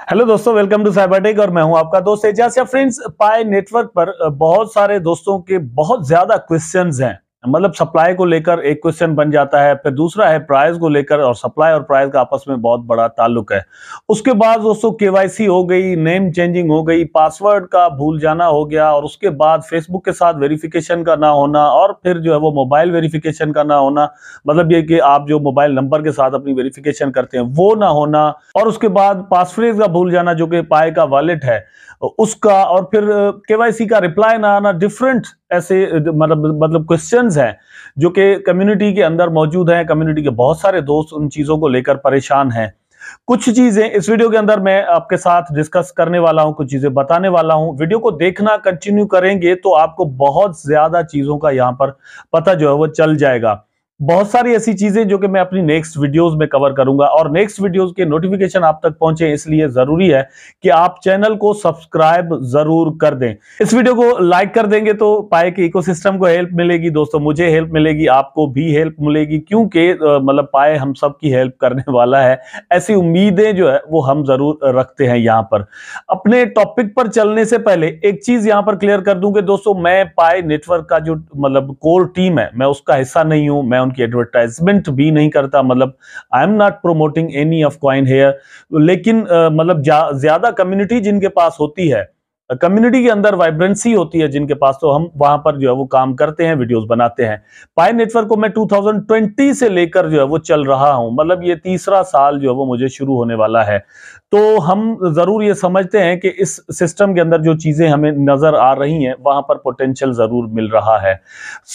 Hello दोस्तों welcome to take और मैं हूं आपका दोस्त एजाज या फ्रेंड्स पाए नेटवर्क पर बहुत सारे दोस्तों के बहुत ज्यादा क्वेश्चंस हैं मतलब सप्लाई को लेकर एक क्वेश्चन बन जाता है फिर दूसरा है प्राइस को लेकर और सप्लाई और प्राइस का आपस में बहुत बड़ा ताल्लुक है उसके बाद दोस्तों केवाईसी हो गई नेम चेंजिंग हो गई पासवर्ड का भूल जाना हो गया और उसके बाद फेसबुक के साथ वेरिफिकेशन का ना होना और फिर जो है वो मोबाइल वेरिफिकेशन का ना होना मतलब ये कि आप जो मोबाइल नंबर के साथ अपनी वेरिफिकेशन करते हैं वो ना होना और उसके बाद पासफ्रेज का भूल जाना जो कि पाए का वॉलेट है उसका और फिर केवाईसी का रिप्लाई ना आना डिफरेंट ऐसे मतलब मतलब क्वेश्चंस हैं जो कि कम्युनिटी के अंदर मौजूद हैं कम्युनिटी के बहुत सारे दोस्त उन चीज़ों को लेकर परेशान हैं कुछ चीजें इस वीडियो के अंदर मैं आपके साथ डिस्कस करने वाला हूं कुछ चीजें बताने वाला हूं वीडियो को देखना कंटिन्यू करेंगे तो आपको बहुत ज्यादा चीजों का यहां पर पता जो है वो चल जाएगा बहुत सारी ऐसी चीजें जो कि मैं अपनी नेक्स्ट वीडियोस में कवर करूंगा और नेक्स्ट वीडियोस के नोटिफिकेशन आप तक पहुंचे इसलिए जरूरी है कि आप चैनल को सब्सक्राइब जरूर कर दें इस वीडियो को लाइक कर देंगे तो पाए के इकोसिस्टम को हेल्प मिलेगी दोस्तों मुझे हेल्प मिलेगी आपको भी हेल्प मिलेगी क्योंकि मतलब पाए हम सब की हेल्प करने वाला है ऐसी उम्मीदें जो है वो हम जरूर रखते हैं यहाँ पर अपने टॉपिक पर चलने से पहले एक चीज यहाँ पर क्लियर कर दूंगे दोस्तों मैं पाए नेटवर्क का जो मतलब कोर टीम है मैं उसका हिस्सा नहीं हूं मैं नाम की एडवर्टाइजमेंट भी नहीं करता मतलब I am not promoting any of coin here लेकिन मतलब ज्यादा कम्युनिटी जिनके पास होती है कम्युनिटी के अंदर वाइब्रेंसी होती है जिनके पास तो हम वहां पर जो है वो काम करते हैं वीडियोस बनाते हैं पाए नेटवर्क को मैं 2020 से लेकर जो है वो चल रहा हूं मतलब ये तीसरा साल जो है वो मुझे शुरू होने वाला है तो हम जरूर ये समझते हैं कि इस सिस्टम के अंदर जो चीजें हमें नजर आ रही हैं वहां पर पोटेंशियल जरूर मिल रहा है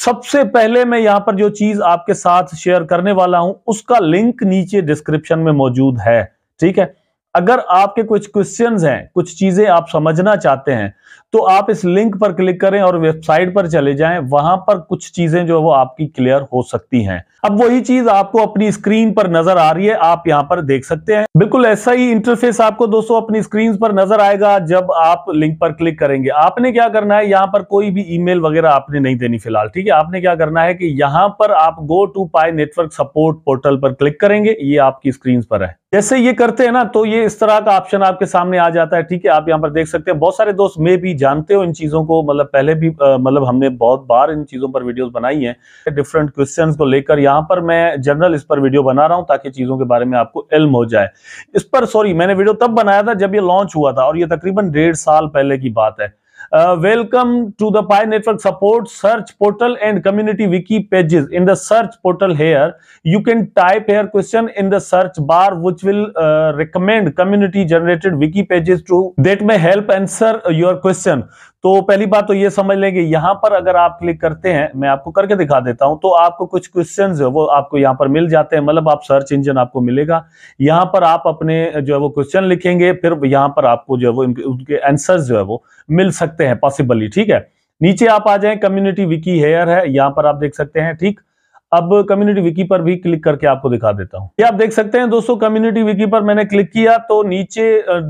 सबसे पहले मैं यहां पर जो चीज आपके साथ शेयर करने वाला हूं उसका लिंक नीचे डिस्क्रिप्शन में मौजूद है ठीक है अगर आपके कुछ क्वेश्चंस हैं कुछ चीजें आप समझना चाहते हैं तो आप इस लिंक पर क्लिक करें और वेबसाइट पर चले जाएं वहां पर कुछ चीजें जो वो आपकी क्लियर हो सकती हैं अब वही चीज आपको अपनी स्क्रीन पर नजर आ रही है आप यहां पर देख सकते हैं बिल्कुल ऐसा ही इंटरफेस आपको दोस्तों अपनी स्क्रीन पर नजर आएगा जब आप लिंक पर क्लिक करेंगे आपने क्या करना है यहां पर कोई भी ईमेल वगैरह आपने नहीं देनी फिलहाल ठीक है आपने क्या करना है कि यहाँ पर आप go to Pi network support portal पर क्लिक करेंगे ये आपकी स्क्रीन पर है जैसे ये करते हैं ना तो ये इस तरह का ऑप्शन आपके सामने आ जाता है ठीक है आप यहाँ पर देख सकते हैं बहुत सारे दोस्त मे भी जानते हो इन चीज़ों को मतलब पहले भी मतलब हमने बहुत बार इन चीज़ों पर वीडियोस बनाई हैं डिफरेंट क्वेश्चन को लेकर यहाँ पर मैं जनरल इस पर वीडियो बना रहा हूँ ताकि चीज़ों के बारे में आपको इल्म हो जाए इस पर सॉरी मैंने वीडियो तब बनाया था जब ये लॉन्च हुआ था और ये तकरीबन डेढ़ साल पहले की बात है Uh, welcome to the Pi Network support search portal and community wiki pages. In the search portal here, you can type your question in the search bar which will uh, recommend community generated wiki pages to that may help answer your question. तो पहली बात तो ये समझ लेंगे यहां पर अगर आप क्लिक करते हैं मैं आपको करके दिखा देता हूं तो आपको कुछ क्वेश्चन जो वो आपको यहाँ पर मिल जाते हैं मतलब आप सर्च इंजन आपको मिलेगा यहाँ पर आप अपने जो है वो क्वेश्चन लिखेंगे फिर यहाँ पर आपको जो है वो उनके आंसर जो है वो मिल सकते हैं पॉसिबली ठीक है नीचे आप आ जाए कम्युनिटी विकी हेयर है यहाँ पर आप देख सकते हैं ठीक अब कम्युनिटी विकी पर भी क्लिक करके आपको दिखा देता हूं ये आप देख सकते हैं दोस्तों कम्युनिटी विकी पर मैंने क्लिक किया तो नीचे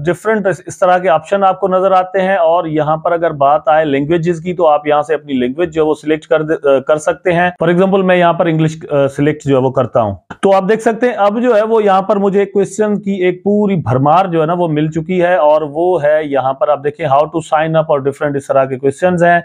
डिफरेंट इस तरह के ऑप्शन आपको नजर आते हैं और यहाँ पर अगर बात आए लैंग्वेजेस की तो आप यहाँ से अपनी लैंग्वेज जो है वो सिलेक्ट कर कर सकते हैं फॉर एग्जाम्पल मैं यहाँ पर इंग्लिश सिलेक्ट जो है वो करता हूँ तो आप देख सकते हैं अब जो है वो यहाँ पर मुझे क्वेश्चन की एक पूरी भरमार जो है ना वो मिल चुकी है और वो है यहाँ पर आप देखें हाउ टू साइन अप और डिफरेंट इस तरह के क्वेश्चन है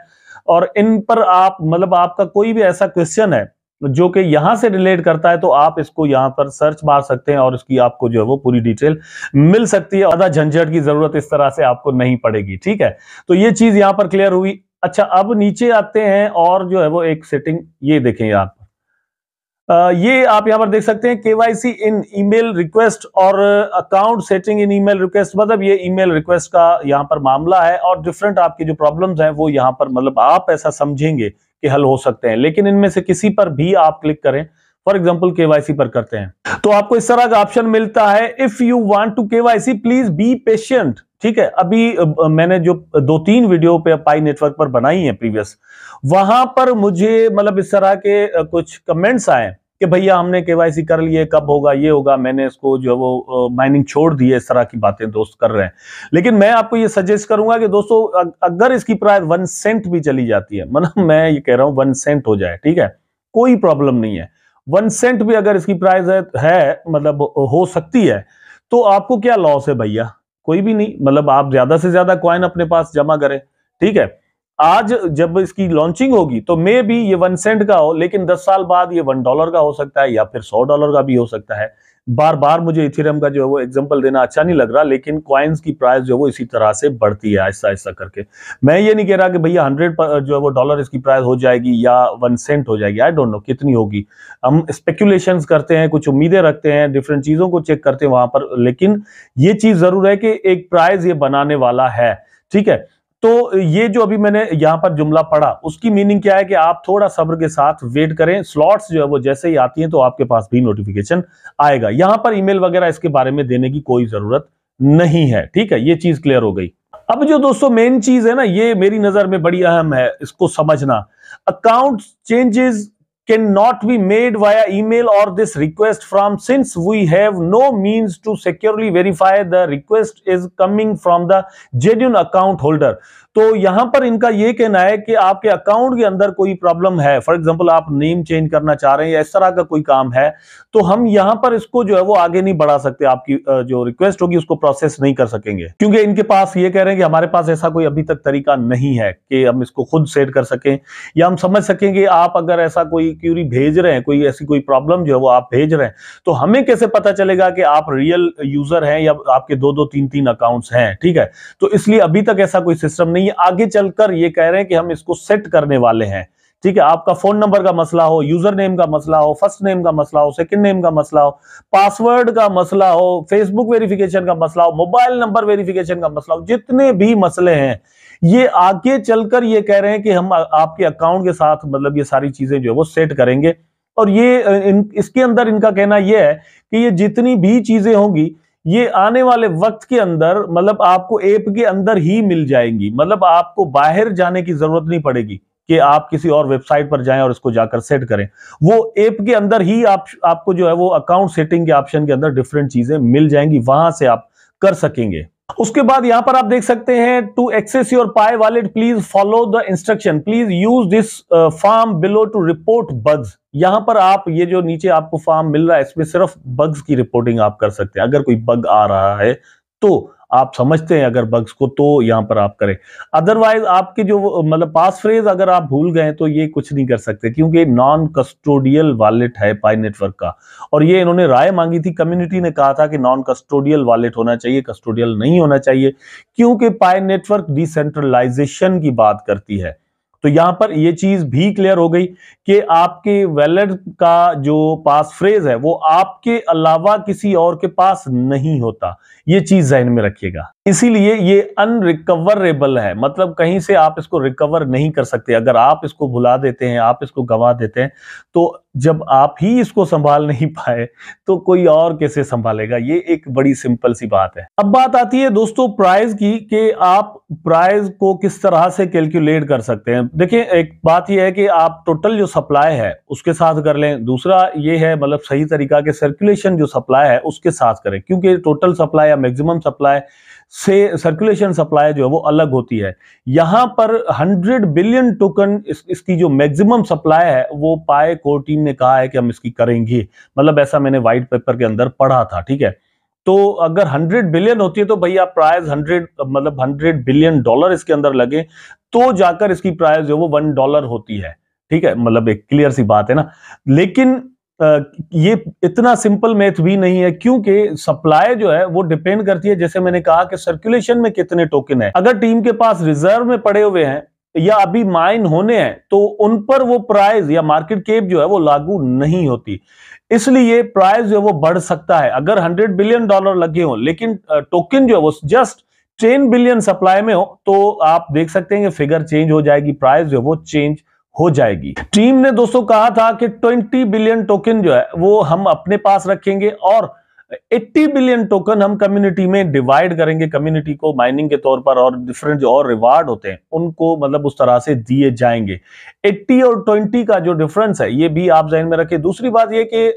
और इन पर आप मतलब आपका कोई भी ऐसा क्वेश्चन है जो कि यहां से रिलेट करता है तो आप इसको यहां पर सर्च मार सकते हैं और इसकी आपको जो है वो पूरी डिटेल मिल सकती है ज्यादा झंझट की जरूरत इस तरह से आपको नहीं पड़ेगी ठीक है तो ये चीज यहां पर क्लियर हुई अच्छा अब नीचे आते हैं और जो है वो एक सेटिंग ये देखें यहां पर ये आप यहां पर देख सकते हैं केवाईसी इन ईमेल रिक्वेस्ट और account setting in email request मतलब ये ईमेल रिक्वेस्ट का यहां पर मामला है और डिफरेंट आपकी जो प्रॉब्लम्स हैं वो यहां पर मतलब आप ऐसा समझेंगे के हल हो सकते हैं लेकिन इनमें से किसी पर भी आप क्लिक करें फॉर एग्जाम्पल केवाईसी पर करते हैं तो आपको इस तरह का ऑप्शन मिलता है if you want to KYC please be patient ठीक है अभी मैंने जो दो तीन वीडियो पे पाई नेटवर्क पर बनाई है प्रीवियस वहां पर मुझे मतलब इस तरह के कुछ कमेंट्स आए कि भैया हमने केवाईसी कर लिए कब होगा ये होगा मैंने इसको जो है वो माइनिंग छोड़ दी है इस तरह की बातें दोस्त कर रहे हैं लेकिन मैं आपको ये सजेस्ट करूंगा कि दोस्तों अगर इसकी प्राइस वन सेंट भी चली जाती है मतलब मैं ये कह रहा हूं वन सेंट हो जाए ठीक है कोई प्रॉब्लम नहीं है वन सेंट भी अगर इसकी प्राइस है, है मतलब हो सकती है तो आपको क्या लॉस है भैया कोई भी नहीं मतलब आप ज्यादा से ज्यादा क्वाइन अपने पास जमा करें ठीक है आज जब इसकी लॉन्चिंग होगी तो मे भी ये वन सेंट का हो लेकिन दस साल बाद ये वन डॉलर का हो सकता है या फिर सौ डॉलर का भी हो सकता है बार बार मुझे इथेरियम का जो है वो एग्जाम्पल देना अच्छा नहीं लग रहा लेकिन क्वाइंस की प्राइस जो है वो इसी तरह से बढ़ती है ऐसा ऐसा करके मैं ये नहीं कह रहा कि भैया हंड्रेड जो है वो डॉलर इसकी प्राइस हो जाएगी या वन सेंट हो जाएगी आई डोंट नो कितनी होगी हम स्पेक्यूलेशन करते हैं कुछ उम्मीदें रखते हैं डिफरेंट चीज़ों को चेक करते हैं वहां पर लेकिन ये चीज़ ज़रूर है कि एक प्राइज ये बनाने वाला है ठीक है तो ये जो अभी मैंने यहाँ पर जुमला पढ़ा उसकी मीनिंग क्या है कि आप थोड़ा सब्र के साथ वेट करें स्लॉट्स जो है वो जैसे ही आती हैं तो आपके पास भी नोटिफिकेशन आएगा यहाँ पर ईमेल वगैरह इसके बारे में देने की कोई जरूरत नहीं है ठीक है ये चीज क्लियर हो गई अब जो दोस्तों मेन चीज है ना ये मेरी नजर में बड़ी अहम है इसको समझना account changes cannot be made via email or this request from since we have no means to securely verify the request is coming from the genuine account holder. तो यहां पर इनका यह कहना है कि आपके अकाउंट के अंदर कोई प्रॉब्लम है फॉर एग्जांपल आप नेम चेंज करना चाह रहे हैं या इस तरह का कोई काम है तो हम यहां पर इसको जो है वो आगे नहीं बढ़ा सकते आपकी जो रिक्वेस्ट होगी उसको प्रोसेस नहीं कर सकेंगे क्योंकि इनके पास ये कह रहे हैं कि हमारे पास ऐसा कोई अभी तक तरीका नहीं है कि हम इसको खुद सेट कर सकें या हम समझ सकें कि आप अगर ऐसा कोई क्यूरी भेज रहे हैं कोई ऐसी कोई प्रॉब्लम जो है वो आप भेज रहे हैं तो हमें कैसे पता चलेगा कि आप रियल यूजर हैं या आपके दो दो तीन तीन अकाउंट्स हैं ठीक है तो इसलिए अभी तक ऐसा कोई सिस्टम नहीं ये आगे चलकर ये कह रहे हैं कि हम इसको सेट करने वाले हैं ठीक है आपका फोन नंबर का मसला हो यूजर नेम का मसला हो फर्स्ट नेम का मसला हो सेकंड नेम का मसला हो पासवर्ड का मसला हो फेसबुक वेरिफिकेशन का मसला हो मोबाइल नंबर वेरिफिकेशन का मसला हो जितने भी मसले हैं ये आगे चलकर ये कह रहे हैं कि हम आपके अकाउंट के साथ मतलब ये सारी चीजें जो है वो सेट करेंगे और ये इन, इसके अंदर इनका कहना यह है कि ये जितनी भी चीजें होंगी ये आने वाले वक्त के अंदर मतलब आपको ऐप के अंदर ही मिल जाएंगी मतलब आपको बाहर जाने की जरूरत नहीं पड़ेगी कि आप किसी और वेबसाइट पर जाएं और इसको जाकर सेट करें वो ऐप के अंदर ही आप आपको जो है वो अकाउंट सेटिंग के ऑप्शन के अंदर डिफरेंट चीजें मिल जाएंगी वहां से आप कर सकेंगे उसके बाद यहां पर आप देख सकते हैं to access your Pi wallet please follow the instruction please use this form below to report bugs यहां पर आप ये जो नीचे आपको फॉर्म मिल रहा है इसमें सिर्फ बग्स की रिपोर्टिंग आप कर सकते हैं अगर कोई बग आ रहा है तो आप समझते हैं अगर बग्स को तो यहाँ पर आप करें अदरवाइज आपके जो मतलब पास फ्रेज अगर आप भूल गए तो ये कुछ नहीं कर सकते क्योंकि नॉन कस्टोडियल वॉलेट है पाई नेटवर्क का और ये इन्होंने राय मांगी थी कम्युनिटी ने कहा था कि नॉन कस्टोडियल वॉलेट होना चाहिए कस्टोडियल नहीं होना चाहिए क्योंकि पाई नेटवर्क डिसेंट्रलाइजेशन की बात करती है तो यहां पर यह चीज भी क्लियर हो गई कि आपके वैलेट का जो पास फ्रेज है वो आपके अलावा किसी और के पास नहीं होता ये चीज जहन में रखिएगा इसीलिए ये अनरिकवरेबल है मतलब कहीं से आप इसको रिकवर नहीं कर सकते अगर आप इसको भुला देते हैं आप इसको गंवा देते हैं तो जब आप ही इसको संभाल नहीं पाए तो कोई और कैसे संभालेगा ये एक बड़ी सिंपल सी बात है अब बात आती है दोस्तों प्राइज की कि आप प्राइज को किस तरह से कैलकुलेट कर सकते हैं देखिए एक बात यह है कि आप टोटल जो सप्लाई है उसके साथ कर लें दूसरा ये है मतलब सही तरीका के सर्कुलेशन जो सप्लाई है उसके साथ करें क्योंकि टोटल सप्लाई या मैक्सिमम सप्लाई से सर्कुलेशन सप्लाई जो है वो अलग होती है यहाँ पर 100 बिलियन टोकन इस, इसकी जो मैक्सिमम सप्लाई है वो पाए कोर टीम ने कहा है कि हम इसकी करेंगे मतलब ऐसा मैंने व्हाइट पेपर के अंदर पढ़ा था ठीक है तो अगर 100 बिलियन होती है तो भैया प्राइस 100 मतलब 100 बिलियन डॉलर इसके अंदर लगे तो जाकर इसकी प्राइस जो वो वन डॉलर होती है ठीक है मतलब एक क्लियर सी बात है ना लेकिन ये इतना सिंपल मैथ भी नहीं है क्योंकि सप्लाई जो है वो डिपेंड करती है जैसे मैंने कहा कि सर्कुलेशन में कितने टोकन है अगर टीम के पास रिजर्व में पड़े हुए हैं या अभी माइन होने हैं तो उन पर वो प्राइस या मार्केट केप जो है वो लागू नहीं होती इसलिए प्राइस जो है वो बढ़ सकता है अगर 100 बिलियन डॉलर लगे हों लेकिन टोकन जो है वो जस्ट टेन बिलियन सप्लाई में हो तो आप देख सकते हैं कि फिगर चेंज हो जाएगी प्राइस जो वो चेंज हो जाएगी टीम ने दोस्तों कहा था कि 20 बिलियन टोकन जो है वो हम अपने पास रखेंगे और 80 बिलियन टोकन हम कम्युनिटी में डिवाइड करेंगे कम्युनिटी को माइनिंग के तौर पर और डिफरेंट जो और रिवार्ड होते हैं उनको मतलब उस तरह से दिए जाएंगे 80 और 20 का जो डिफरेंस है ये भी आप जहन में रखें दूसरी बात ये कि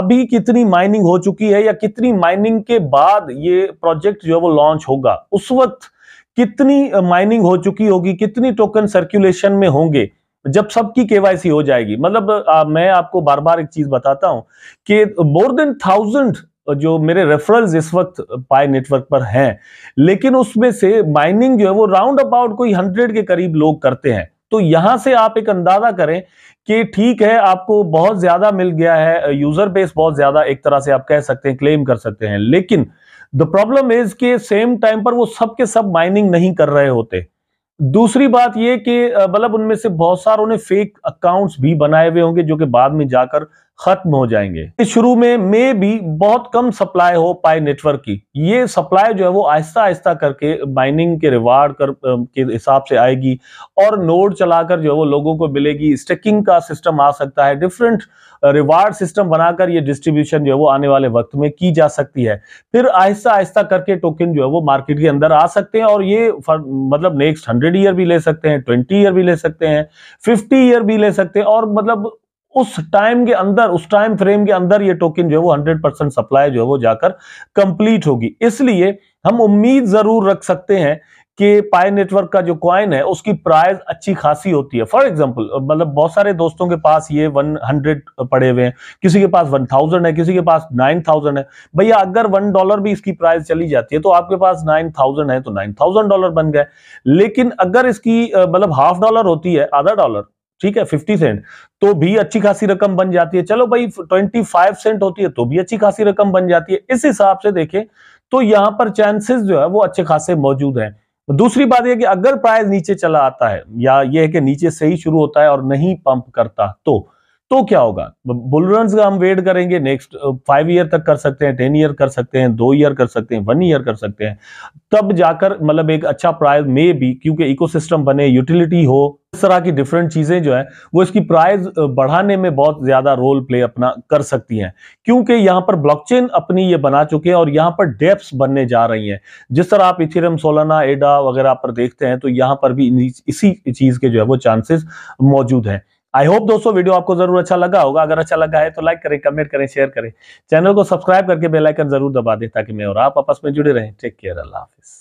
अभी कितनी माइनिंग हो चुकी है या कितनी माइनिंग के बाद ये प्रोजेक्ट जो है वो लॉन्च होगा उस वक्त कितनी माइनिंग हो चुकी होगी कितनी टोकन सर्कुलेशन में होंगे जब सबकी केवाईसी हो जाएगी मतलब आ, मैं आपको बार बार एक चीज बताता हूं कि मोर देन थाउजेंड जो मेरे रेफरल्स इस वक्त पाए नेटवर्क पर हैं लेकिन उसमें से माइनिंग जो है वो राउंड अबाउट कोई हंड्रेड के करीब लोग करते हैं तो यहां से आप एक अंदाजा करें कि ठीक है आपको बहुत ज्यादा मिल गया है यूजर बेस बहुत ज्यादा एक तरह से आप कह सकते हैं क्लेम कर सकते हैं लेकिन द प्रॉब्लम इज के सेम टाइम पर वो सब सब माइनिंग नहीं कर रहे होते दूसरी बात ये कि मतलब उनमें से बहुत सारों ने फेक अकाउंट्स भी बनाए हुए होंगे जो कि बाद में जाकर खत्म हो जाएंगे इस शुरू में मे भी बहुत कम सप्लाई हो पाए नेटवर्क की ये सप्लाई जो है वो आहिस्ता आहिस्ता करके माइनिंग के रिवार्ड कर के हिसाब से आएगी और नोड चलाकर जो है वो लोगों को मिलेगी स्टेकिंग का सिस्टम आ सकता है डिफरेंट रिवार्ड सिस्टम बनाकर ये डिस्ट्रीब्यूशन जो है वो आने वाले वक्त में की जा सकती है फिर आहिस्ता आहिस्ता करके टोकन जो है वो मार्केट के अंदर आ सकते हैं और ये मतलब नेक्स्ट हंड्रेड ईयर भी ले सकते हैं ट्वेंटी ईयर भी ले सकते हैं फिफ्टी ईयर भी ले सकते हैं और मतलब उस टाइम के अंदर उस टाइम फ्रेम के अंदर ये टोकन जो है वो 100 परसेंट सप्लाई जो है वो जाकर कंप्लीट होगी इसलिए हम उम्मीद जरूर रख सकते हैं कि पाई नेटवर्क का जो कॉइन है उसकी प्राइस अच्छी खासी होती है फॉर एग्जाम्पल मतलब बहुत सारे दोस्तों के पास ये 100 पड़े हुए हैं किसी के पास 1000 है किसी के पास 9000 है भैया अगर वन डॉलर भी इसकी प्राइस चली जाती है तो आपके पास 9000 है तो 9000 डॉलर बन गए लेकिन अगर इसकी मतलब हाफ डॉलर होती है आधा डॉलर ठीक है फिफ्टी सेंट तो भी अच्छी खासी रकम बन जाती है चलो भाई ट्वेंटी फाइव सेंट होती है तो भी अच्छी खासी रकम बन जाती है इस हिसाब से देखें तो यहां पर चांसेस जो है वो अच्छे खासे मौजूद हैं दूसरी बात यह कि अगर प्राइस नीचे चला आता है या यह है कि नीचे से ही शुरू होता है और नहीं पंप करता तो तो क्या होगा बुल का हम वेट करेंगे नेक्स्ट फाइव ईयर तक कर सकते हैं टेन ईयर कर सकते हैं दो ईयर कर सकते हैं वन ईयर कर सकते हैं तब जाकर मतलब एक अच्छा प्राइस मे भी क्योंकि इकोसिस्टम बने यूटिलिटी हो इस तरह की डिफरेंट चीजें जो है वो इसकी प्राइस बढ़ाने में बहुत ज्यादा रोल प्ले अपना कर सकती हैं क्योंकि यहां पर ब्लॉकचेन अपनी ये बना चुके हैं और यहाँ पर डेप्स बनने जा रही हैं जिस तरह आप इथेरियम सोलाना एडा वगैरह पर देखते हैं तो यहाँ पर भी इसी चीज के जो है वो चांसेस मौजूद है आई होप दोस्तों वीडियो आपको जरूर अच्छा लगा होगा अगर अच्छा लगा है तो लाइक करें कमेंट करें शेयर करें चैनल को सब्सक्राइब करके बेलाइकन जरूर दबा दें ताकि मैं और आप आपस में जुड़े रहें टेक केयर अल्लाह हाफिज़